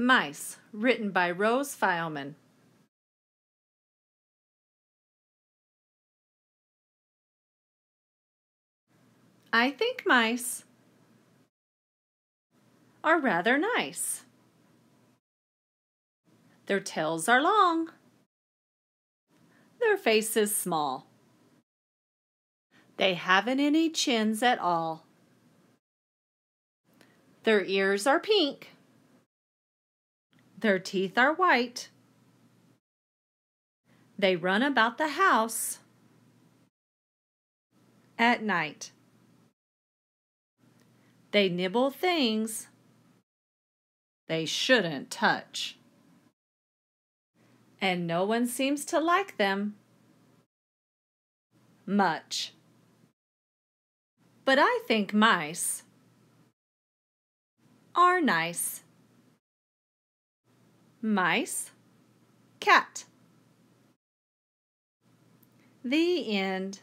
Mice, written by Rose Fileman. I think mice are rather nice. Their tails are long. Their face is small. They haven't any chins at all. Their ears are pink. Their teeth are white. They run about the house at night. They nibble things they shouldn't touch. And no one seems to like them much. But I think mice are nice mice, cat. The end.